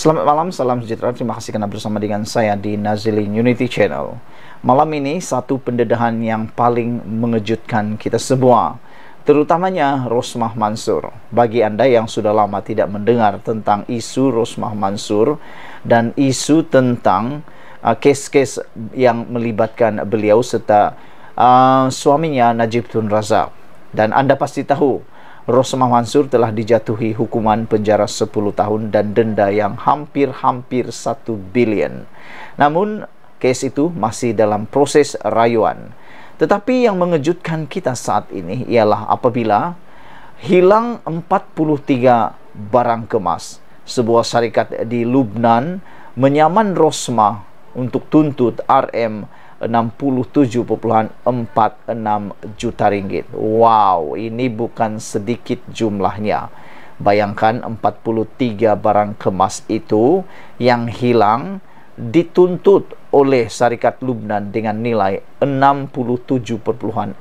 Selamat malam, salam sejahtera. Terima kasih kerana bersama dengan saya di Nazilin Unity Channel. Malam ini satu pendedahan yang paling mengejutkan kita semua, terutamanya Rosmah Mansur. Bagi anda yang sudah lama tidak mendengar tentang isu Rosmah Mansur dan isu tentang uh, kes-kes uh, yang melibatkan beliau serta uh, suaminya Najib Tun Razak. Dan anda pasti tahu Rosmah Mansur telah dijatuhi hukuman penjara 10 tahun dan denda yang hampir-hampir 1 bilion. Namun, kes itu masih dalam proses rayuan. Tetapi yang mengejutkan kita saat ini ialah apabila hilang 43 barang kemas. Sebuah syarikat di Lubnan menyaman Rosmah untuk tuntut RM 67.46 juta ringgit. Wow, ini bukan sedikit jumlahnya. Bayangkan 43 barang kemas itu yang hilang dituntut oleh syarikat Lubnan dengan nilai 67.46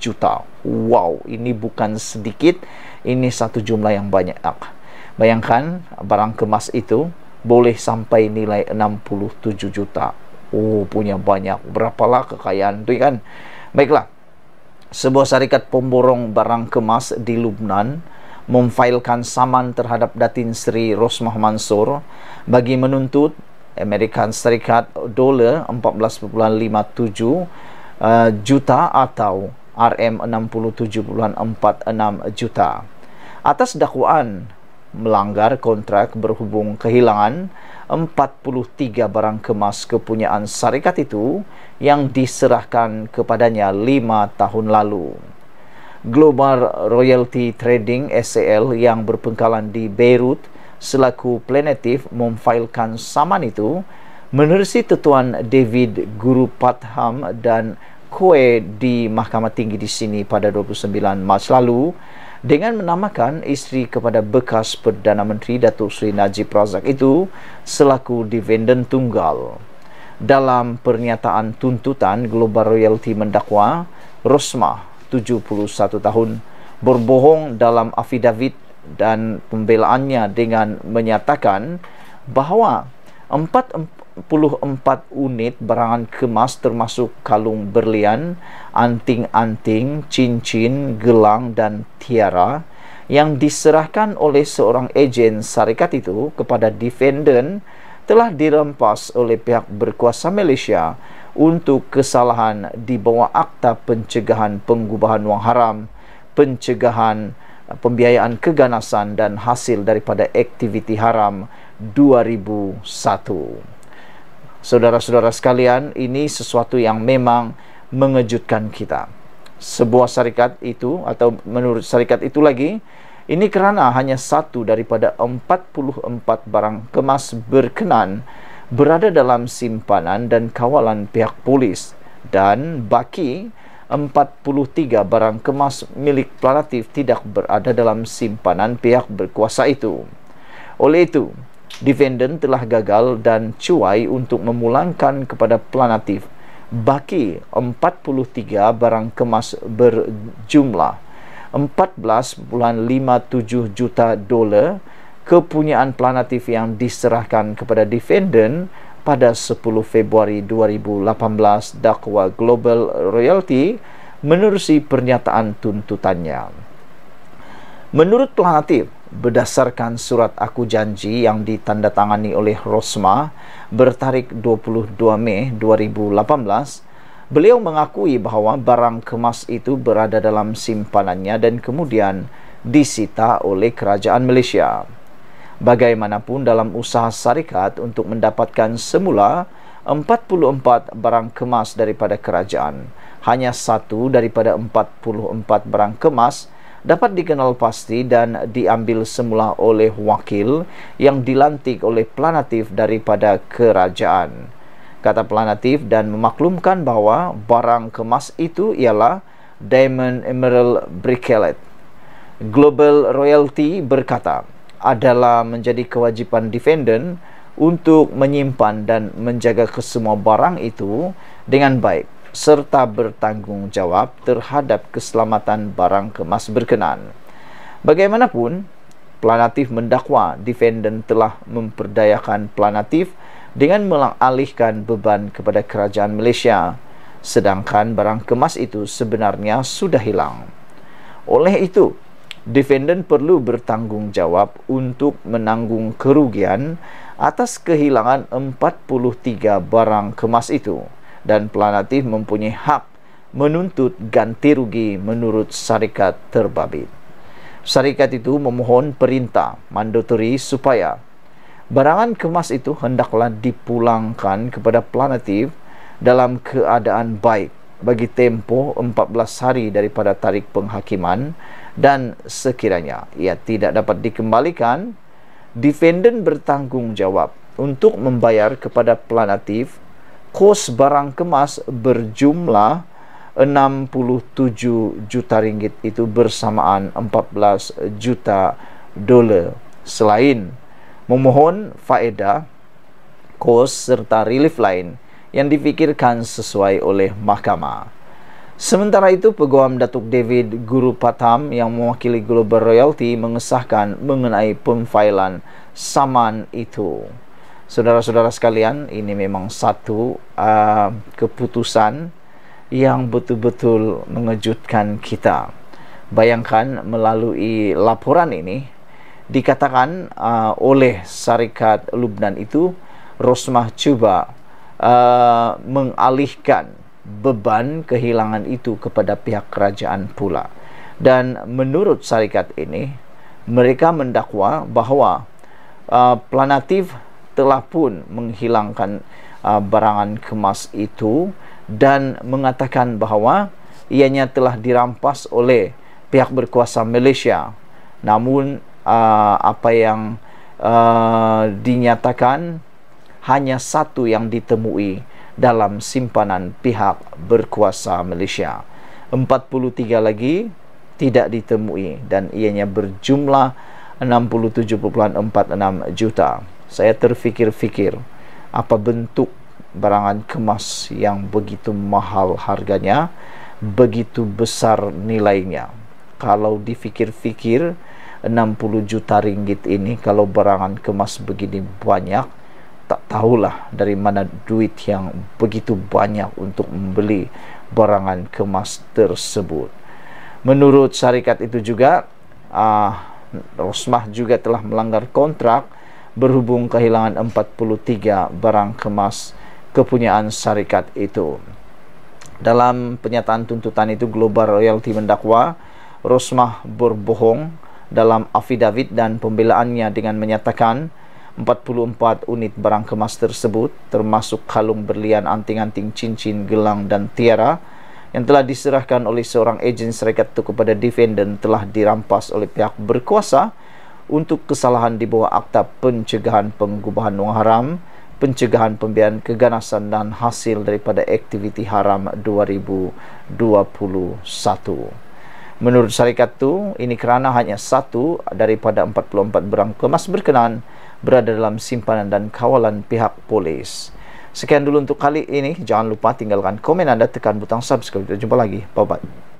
juta. Wow, ini bukan sedikit. Ini satu jumlah yang banyak. Bayangkan barang kemas itu boleh sampai nilai 67 juta. Oh punya banyak Berapalah kekayaan tu ya kan Baiklah Sebuah syarikat pemborong barang kemas di Lubnan Memfailkan saman terhadap Datin Sri Rosmah Mansur Bagi menuntut Amerikan Syarikat Dolar 14.57 uh, eh, juta atau RM67.46 juta Atas dakwaan melanggar kontrak berhubung kehilangan 43 barang kemas kepunyaan syarikat itu yang diserahkan kepadanya 5 tahun lalu. Global Royalty Trading SAL yang berpengkalan di Beirut selaku plenitif memfailkan saman itu menerusi tetuan David Guru Patham dan Kue di Mahkamah Tinggi di sini pada 29 Mac lalu dengan menamakan isteri kepada bekas Perdana Menteri Datuk Seri Najib Razak itu selaku dividen tunggal. Dalam pernyataan tuntutan Global Royalty mendakwa Rosmah 71 tahun berbohong dalam afidavit dan pembelaannya dengan menyatakan bahawa 44 unit barangan kemas termasuk kalung berlian, anting-anting, cincin, gelang dan tiara yang diserahkan oleh seorang ejen syarikat itu kepada defendant telah dirampas oleh pihak berkuasa Malaysia untuk kesalahan di bawah Akta Pencegahan Pengubahan Wang Haram, Pencegahan Pembiayaan Keganasan dan Hasil daripada Aktiviti Haram 2001. Saudara-saudara sekalian, ini sesuatu yang memang mengejutkan kita. Sebuah syarikat itu atau menurut syarikat itu lagi, ini kerana hanya satu daripada 44 barang kemas berkenan berada dalam simpanan dan kawalan pihak polis dan baki 43 barang kemas milik planatif tidak berada dalam simpanan pihak berkuasa itu. Oleh itu, defendant telah gagal dan cuai untuk memulangkan kepada planatif baki 43 barang kemas berjumlah 14.57 juta dolar kepunyaan planatif yang diserahkan kepada defendant pada 10 Februari 2018 dakwa Global Royalty menerusi pernyataan tuntutannya. Menurut planatif, berdasarkan surat aku janji yang ditandatangani oleh Rosma bertarik 22 Mei 2018, beliau mengakui bahawa barang kemas itu berada dalam simpanannya dan kemudian disita oleh kerajaan Malaysia. Bagaimanapun dalam usaha syarikat untuk mendapatkan semula 44 barang kemas daripada kerajaan, hanya satu daripada 44 barang kemas – dapat dikenal pasti dan diambil semula oleh wakil yang dilantik oleh planatif daripada kerajaan. Kata planatif dan memaklumkan bahawa barang kemas itu ialah Diamond Emerald Bricklet. Global Royalty berkata adalah menjadi kewajipan defendant untuk menyimpan dan menjaga kesemua barang itu dengan baik serta bertanggungjawab terhadap keselamatan barang kemas berkenaan. Bagaimanapun, Planatif mendakwa defendant telah memperdayakan Planatif dengan mengalihkan beban kepada kerajaan Malaysia sedangkan barang kemas itu sebenarnya sudah hilang. Oleh itu, defendant perlu bertanggungjawab untuk menanggung kerugian atas kehilangan 43 barang kemas itu dan pelatih mempunyai hak menuntut ganti rugi menurut syarikat terbabit. Syarikat itu memohon perintah mandatory supaya barangan kemas itu hendaklah dipulangkan kepada pelatih dalam keadaan baik bagi tempoh 14 hari daripada tarikh penghakiman dan sekiranya ia tidak dapat dikembalikan defendant bertanggungjawab untuk membayar kepada pelatih kos barang kemas berjumlah 67 juta ringgit itu bersamaan 14 juta dolar selain memohon faedah kos serta relief lain yang difikirkan sesuai oleh mahkamah Sementara itu, Peguam Datuk David Guru Patam yang mewakili Global Royalty mengesahkan mengenai pemfailan saman itu saudara-saudara sekalian ini memang satu uh, keputusan yang betul-betul mengejutkan kita bayangkan melalui laporan ini dikatakan uh, oleh syarikat Lubnan itu Rosmah cuba uh, mengalihkan beban kehilangan itu kepada pihak kerajaan pula dan menurut syarikat ini mereka mendakwa bahawa uh, planatif telah pun menghilangkan uh, barangan kemas itu dan mengatakan bahawa ianya telah dirampas oleh pihak berkuasa Malaysia. Namun uh, apa yang uh, dinyatakan hanya satu yang ditemui dalam simpanan pihak berkuasa Malaysia. 43 lagi tidak ditemui dan ianya berjumlah 67.46 juta saya terfikir-fikir apa bentuk barangan kemas yang begitu mahal harganya begitu besar nilainya kalau difikir-fikir 60 juta ringgit ini kalau barangan kemas begini banyak tak tahulah dari mana duit yang begitu banyak untuk membeli barangan kemas tersebut menurut syarikat itu juga uh, Rosmah juga telah melanggar kontrak berhubung kehilangan 43 barang kemas kepunyaan syarikat itu. Dalam penyataan tuntutan itu Global Royalty mendakwa Rosmah berbohong dalam affidavit dan pembelaannya dengan menyatakan 44 unit barang kemas tersebut termasuk kalung berlian anting-anting cincin gelang dan tiara yang telah diserahkan oleh seorang ejen syarikat itu kepada defendant telah dirampas oleh pihak berkuasa untuk kesalahan di bawah Akta Pencegahan Pengubahan Wang Haram, Pencegahan Pembiayaan Keganasan dan Hasil daripada Aktiviti Haram 2021. Menurut syarikat itu, ini kerana hanya satu daripada 44 berang kemas berkenaan berada dalam simpanan dan kawalan pihak polis. Sekian dulu untuk kali ini. Jangan lupa tinggalkan komen anda, tekan butang subscribe. Kita jumpa lagi. Bye-bye.